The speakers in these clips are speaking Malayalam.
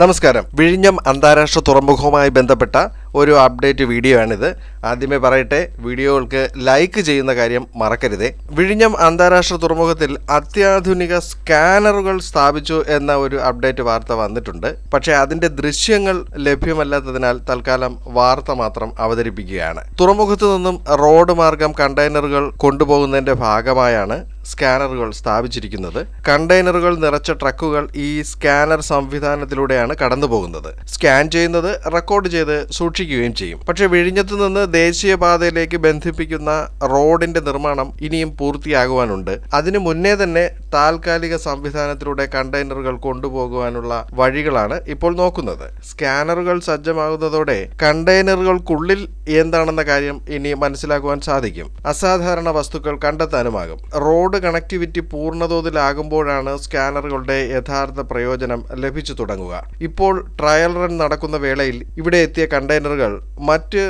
നമസ്കാരം വിഴിഞ്ഞം അന്താരാഷ്ട്ര തുറമുഖവുമായി ബന്ധപ്പെട്ട ഒരു അപ്ഡേറ്റ് വീഡിയോ ആണിത് ആദ്യമേ പറയട്ടെ വീഡിയോകൾക്ക് ലൈക്ക് ചെയ്യുന്ന കാര്യം മറക്കരുതേ വിഴിഞ്ഞം അന്താരാഷ്ട്ര തുറമുഖത്തിൽ അത്യാധുനിക സ്കാനറുകൾ സ്ഥാപിച്ചു എന്ന ഒരു അപ്ഡേറ്റ് വാർത്ത വന്നിട്ടുണ്ട് പക്ഷേ അതിന്റെ ദൃശ്യങ്ങൾ ലഭ്യമല്ലാത്തതിനാൽ തൽക്കാലം വാർത്ത മാത്രം അവതരിപ്പിക്കുകയാണ് തുറമുഖത്തു നിന്നും റോഡ് മാർഗം കണ്ടെയ്നറുകൾ കൊണ്ടുപോകുന്നതിന്റെ ഭാഗമായാണ് സ്കാനറുകൾ സ്ഥാപിച്ചിരിക്കുന്നത് കണ്ടെയ്നറുകൾ നിറച്ച ട്രക്കുകൾ ഈ സ്കാനർ സംവിധാനത്തിലൂടെയാണ് കടന്നുപോകുന്നത് സ്കാൻ ചെയ്യുന്നത് റെക്കോർഡ് ചെയ്ത് സൂക്ഷിക്കുകയും ചെയ്യും പക്ഷെ വിഴിഞ്ഞത്തു നിന്ന് ദേശീയപാതയിലേക്ക് ബന്ധിപ്പിക്കുന്ന റോഡിന്റെ നിർമ്മാണം ഇനിയും പൂർത്തിയാകുവാനുണ്ട് അതിനു മുന്നേ തന്നെ താൽക്കാലിക സംവിധാനത്തിലൂടെ കണ്ടെയ്നറുകൾ കൊണ്ടുപോകുവാനുള്ള വഴികളാണ് ഇപ്പോൾ നോക്കുന്നത് സ്കാനറുകൾ സജ്ജമാകുന്നതോടെ കണ്ടെയ്നറുകൾക്കുള്ളിൽ എന്താണെന്ന കാര്യം ഇനി മനസ്സിലാക്കുവാൻ സാധിക്കും അസാധാരണ വസ്തുക്കൾ കണ്ടെത്താനുമാകും റോഡ് കണക്ടിവിറ്റി പൂർണ്ണതോതിലാകുമ്പോഴാണ് സ്കാനറുകളുടെ യഥാർത്ഥ പ്രയോജനം ലഭിച്ചു തുടങ്ങുക ഇപ്പോൾ ട്രയൽ റൺ നടക്കുന്ന വേളയിൽ ഇവിടെ എത്തിയ കണ്ടെയ്നറുകൾ മറ്റ്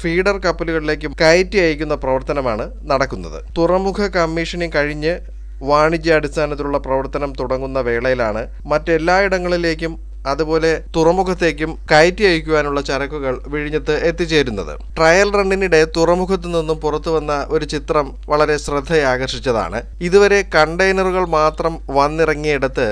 ഫീഡർ കപ്പലുകളിലേക്ക് കയറ്റി അയക്കുന്ന പ്രവർത്തനമാണ് നടക്കുന്നത് തുറമുഖ കമ്മീഷനിങ് കഴിഞ്ഞ് വാണിജ്യാടിസ്ഥാനത്തിലുള്ള പ്രവർത്തനം തുടങ്ങുന്ന വേളയിലാണ് മറ്റെല്ലായിടങ്ങളിലേക്കും അതുപോലെ തുറമുഖത്തേക്കും കയറ്റി അയക്കുവാനുള്ള ചരക്കുകൾ വിഴിഞ്ഞത്ത് എത്തിച്ചേരുന്നത് ട്രയൽ റണ്ണിനിടെ തുറമുഖത്തു നിന്നും പുറത്തു വന്ന ഒരു ചിത്രം വളരെ ശ്രദ്ധയാകർഷിച്ചതാണ് ഇതുവരെ കണ്ടെയ്നറുകൾ മാത്രം വന്നിറങ്ങിയിടത്ത്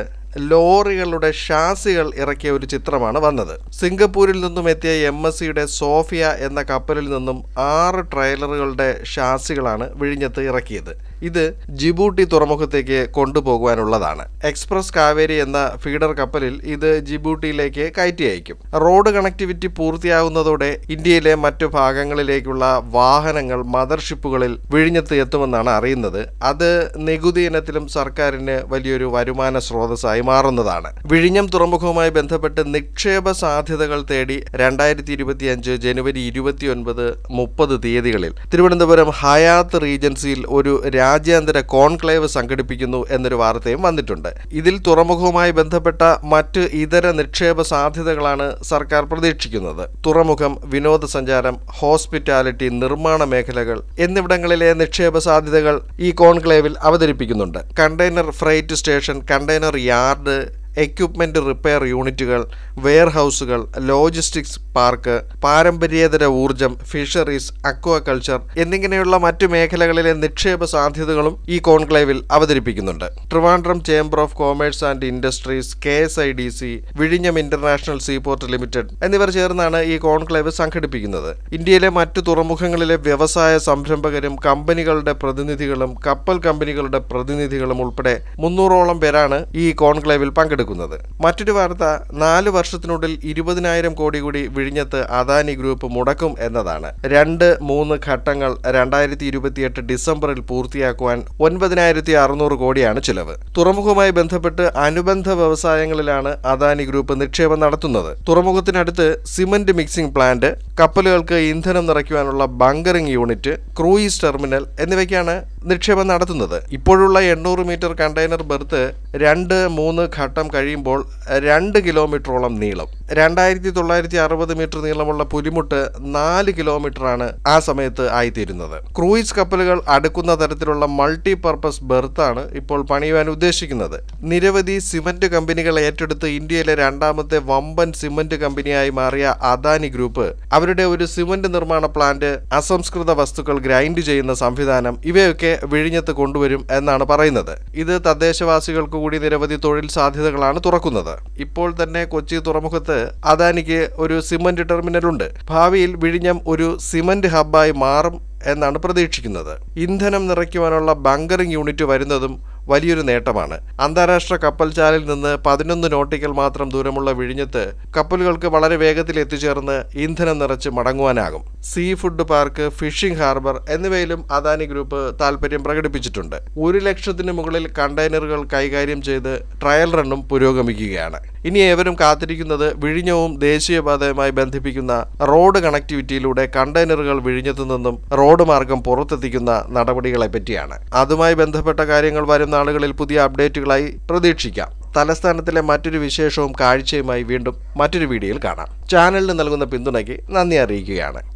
ലോറികളുടെ ഷാസികൾ ഇറക്കിയ ഒരു ചിത്രമാണ് വന്നത് സിംഗപ്പൂരിൽ നിന്നും എത്തിയ എം എസ് സിയുടെ സോഫിയ എന്ന കപ്പലിൽ നിന്നും ആറ് ട്രെയിലറുകളുടെ ഷാസികളാണ് വിഴിഞ്ഞത്ത് ഇറക്കിയത് ഇത് ജിബൂട്ടി തുറമുഖത്തേക്ക് കൊണ്ടുപോകുവാനുള്ളതാണ് എക്സ്പ്രസ് കാവേരി എന്ന ഫീഡർ കപ്പലിൽ ഇത് ജിബൂട്ടിയിലേക്ക് കയറ്റി അയക്കും റോഡ് കണക്ടിവിറ്റി പൂർത്തിയാകുന്നതോടെ ഇന്ത്യയിലെ മറ്റു ഭാഗങ്ങളിലേക്കുള്ള വാഹനങ്ങൾ മദർഷിപ്പുകളിൽ വിഴിഞ്ഞത്ത് എത്തുമെന്നാണ് അറിയുന്നത് അത് നികുതി ഇനത്തിലും സർക്കാരിന് വലിയൊരു വരുമാന സ്രോതസ്സായി മാറുന്നതാണ് വിഴിഞ്ഞം തുറമുഖവുമായി ബന്ധപ്പെട്ട് നിക്ഷേപ സാധ്യതകൾ തേടി രണ്ടായിരത്തി അഞ്ച് ജനുവരി ഇരുപത്തിയൊൻപത് മുപ്പത് തീയതികളിൽ തിരുവനന്തപുരം ഹയാത്ത് റീജൻസിയിൽ ഒരു രാ രാജ്യാന്തര കോൺക്ലേവ് സംഘടിപ്പിക്കുന്നു എന്നൊരു വാർത്തയും വന്നിട്ടുണ്ട് ഇതിൽ തുറമുഖവുമായി ബന്ധപ്പെട്ട മറ്റ് ഇതര നിക്ഷേപ സാധ്യതകളാണ് സർക്കാർ പ്രതീക്ഷിക്കുന്നത് തുറമുഖം വിനോദസഞ്ചാരം ഹോസ്പിറ്റാലിറ്റി നിർമ്മാണ മേഖലകൾ എന്നിവിടങ്ങളിലെ നിക്ഷേപ സാധ്യതകൾ ഈ കോൺക്ലേവിൽ അവതരിപ്പിക്കുന്നുണ്ട് container freight station container yard equipment repair യൂണിറ്റുകൾ വെയർഹൗസുകൾ ലോജിസ്റ്റിക്സ് പാർക്ക് പാരമ്പര്യേതര ഊർജം ഫിഷറീസ് അക്വാകൾച്ചർ എന്നിങ്ങനെയുള്ള മറ്റു മേഖലകളിലെ നിക്ഷേപ സാധ്യതകളും ഈ കോൺക്ലേവിൽ അവതരിപ്പിക്കുന്നുണ്ട് Trivandrum chamber of commerce and industries K S I D C വിഴിഞ്ഞം ഇന്റർനാഷണൽ സീപോർട്ട് ലിമിറ്റഡ് എന്നിവർ ചേർന്നാണ് ഈ കോൺക്ലേവ് സംഘടിപ്പിക്കുന്നത് ഇന്ത്യയിലെ മറ്റു തുറമുഖങ്ങളിലെ വ്യവസായ സംരംഭകരും കമ്പനികളുടെ പ്രതിനിധികളും കപ്പൽ കമ്പനികളുടെ പ്രതിനിധികളും ഉൾപ്പെടെ മുന്നൂറോളം പേരാണ് ഈ കോൺക്ലേവിൽ പങ്കെടുക്കുന്നത് മറ്റൊരു വാർത്ത നാല് വർഷത്തിനുള്ളിൽ ഇരുപതിനായിരം കോടി കൂടി വിഴിഞ്ഞത്ത് അദാനി ഗ്രൂപ്പ് മുടക്കും എന്നതാണ് രണ്ട് മൂന്ന് ഘട്ടങ്ങൾ രണ്ടായിരത്തി ഇരുപത്തിയെട്ട് ഡിസംബറിൽ പൂർത്തിയാക്കുവാൻ ഒൻപതിനായിരത്തി അറുന്നൂറ് കോടിയാണ് ചിലവ് തുറമുഖവുമായി ബന്ധപ്പെട്ട് അനുബന്ധ വ്യവസായങ്ങളിലാണ് അദാനി ഗ്രൂപ്പ് നിക്ഷേപം നടത്തുന്നത് തുറമുഖത്തിനടുത്ത് സിമന്റ് മിക്സിംഗ് പ്ലാന്റ് കപ്പലുകൾക്ക് ഇന്ധനം നിറയ്ക്കുവാനുള്ള ബങ്കറിംഗ് യൂണിറ്റ് ക്രൂയിസ് ടെർമിനൽ എന്നിവയ്ക്കാണ് നിക്ഷേപം നടത്തുന്നത് ഇപ്പോഴുള്ള എണ്ണൂറ് മീറ്റർ കണ്ടെയ്നർ ബെർത്ത് രണ്ട് മൂന്ന് ഘട്ടം കഴിയുമ്പോൾ രണ്ട് കിലോമീറ്ററോളം നീളം രണ്ടായിരത്തി തൊള്ളായിരത്തി അറുപത് മീറ്റർ നീളമുള്ള പുലിമുട്ട് നാല് കിലോമീറ്ററാണ് ആ സമയത്ത് ആയിത്തീരുന്നത് ക്രൂയിസ് കപ്പലുകൾ അടുക്കുന്ന തരത്തിലുള്ള മൾട്ടി പർപ്പസ് ബെർത്താണ് ഇപ്പോൾ പണിയുവാൻ ഉദ്ദേശിക്കുന്നത് നിരവധി സിമന്റ് കമ്പനികൾ ഏറ്റെടുത്ത് ഇന്ത്യയിലെ രണ്ടാമത്തെ വമ്പൻ സിമന്റ് കമ്പനിയായി മാറിയ അദാനി ഗ്രൂപ്പ് അവരുടെ ഒരു സിമന്റ് നിർമ്മാണ പ്ലാന്റ് അസംസ്കൃത വസ്തുക്കൾ ഗ്രൈൻഡ് ചെയ്യുന്ന സംവിധാനം ഇവയൊക്കെ വിഴിഞ്ഞത്ത് കൊണ്ടുവരും എന്നാണ് പറയുന്നത് ഇത് തദ്ദേശവാസികൾക്ക് കൂടി നിരവധി തൊഴിൽ സാധ്യതകളാണ് തുറക്കുന്നത് ഇപ്പോൾ തന്നെ കൊച്ചി തുറമുഖത്ത് അദാനിക്ക് ഒരു സിമന്റ് ടെർമിനലുണ്ട് ഭാവിയിൽ വിഴിഞ്ഞം ഒരു സിമന്റ് ഹബ്ബായി മാറും എന്നാണ് പ്രതീക്ഷിക്കുന്നത് ഇന്ധനം നിറയ്ക്കുവാനുള്ള ബങ്കറിംഗ് യൂണിറ്റ് വരുന്നതും വലിയൊരു നേട്ടമാണ് അന്താരാഷ്ട്ര കപ്പൽ ചാലിൽ നിന്ന് പതിനൊന്ന് നോട്ടിക്കൽ മാത്രം ദൂരമുള്ള വിഴിഞ്ഞത്ത് കപ്പലുകൾക്ക് വളരെ വേഗത്തിൽ എത്തിച്ചേർന്ന് ഇന്ധനം നിറച്ച് മടങ്ങുവാനാകും sea food park fishing harbour എന്നിവയിലും അദാനി ഗ്രൂപ്പ് താൽപര്യം പ്രകടിപ്പിച്ചിട്ടുണ്ട് ഒരു ലക്ഷത്തിന് മുകളിൽ കണ്ടെയ്നറുകൾ കൈകാര്യം ചെയ്ത് ട്രയൽ റണ്ണും പുരോഗമിക്കുകയാണ് ഇനി ഏവരും കാത്തിരിക്കുന്നത് വിഴിഞ്ഞവും ദേശീയപാതയുമായി ബന്ധിപ്പിക്കുന്ന റോഡ് കണക്ടിവിറ്റിയിലൂടെ കണ്ടെയ്നറുകൾ വിഴിഞ്ഞത്തു നിന്നും റോഡ് മാർഗം പുറത്തെത്തിക്കുന്ന നടപടികളെ പറ്റിയാണ് അതുമായി ബന്ധപ്പെട്ട കാര്യങ്ങൾ വരും നാളുകളിൽ പുതിയ അപ്ഡേറ്റുകളായി പ്രതീക്ഷിക്കാം തലസ്ഥാനത്തിലെ മറ്റൊരു വിശേഷവും കാഴ്ചയുമായി വീണ്ടും മറ്റൊരു വീഡിയോയിൽ കാണാം ചാനലിന് നൽകുന്ന പിന്തുണയ്ക്ക് നന്ദി അറിയിക്കുകയാണ്